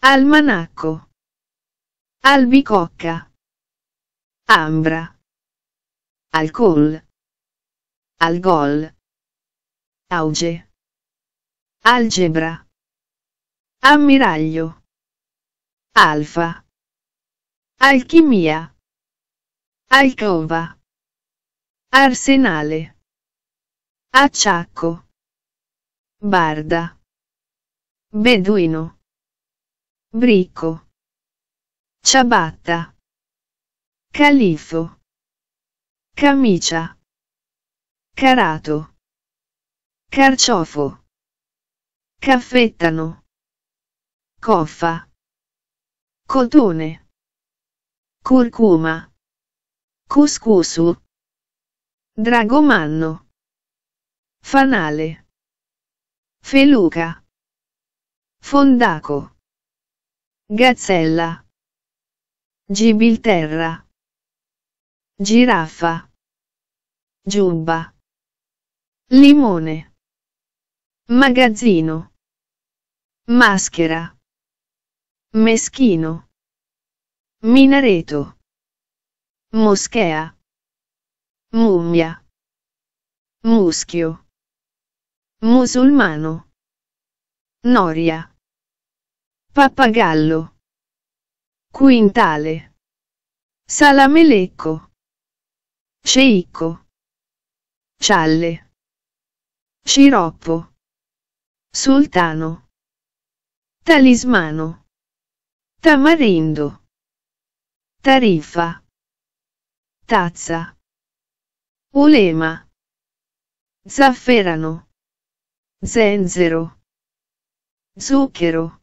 Almanacco. Albicocca. Ambra. Alcol. Algol. Auge. Algebra. Ammiraglio. Alfa. Alchimia. Alcova. Arsenale. Acciacco. Barda. Beduino. Brico. Ciabatta. Califo. Camicia. Carato. Carciofo. Caffettano. Coffa. Cotone. Curcuma. Cuscusu. Dragomanno. Fanale. Feluca. Fondaco. Gazzella. Gibilterra. Giraffa. Giubba. Limone. Magazzino. Maschera. Meschino. Minareto. Moschea. Mummia. Muschio. Musulmano. Noria. Pappagallo. Quintale. Salamelecco. Ceicco. Cialle. Ciroppo. Sultano. Talismano. Tamarindo. Tarifa. Tazza. Ulema. Zafferano. Zenzero. Zucchero.